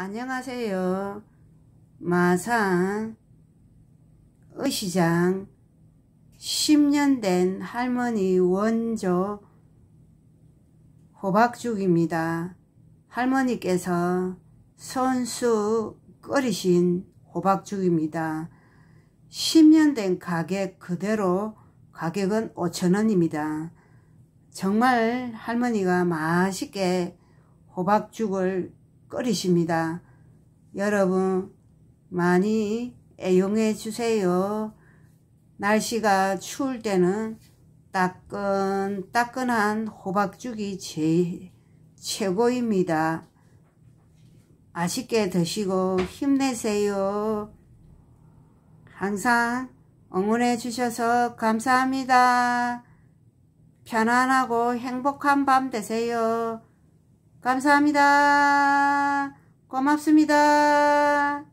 안녕하세요. 마산 의시장 10년 된 할머니 원조 호박죽입니다. 할머니께서 손수 끓이신 호박죽입니다. 10년 된 가격 그대로 가격은 5천원입니다 정말 할머니가 맛있게 호박죽을 꺼리십니다 여러분 많이 애용해 주세요. 날씨가 추울 때는 따끈따끈한 호박죽이 제, 최고입니다. 맛있게 드시고 힘내세요. 항상 응원해 주셔서 감사합니다. 편안하고 행복한 밤 되세요. 감사합니다. 고맙습니다.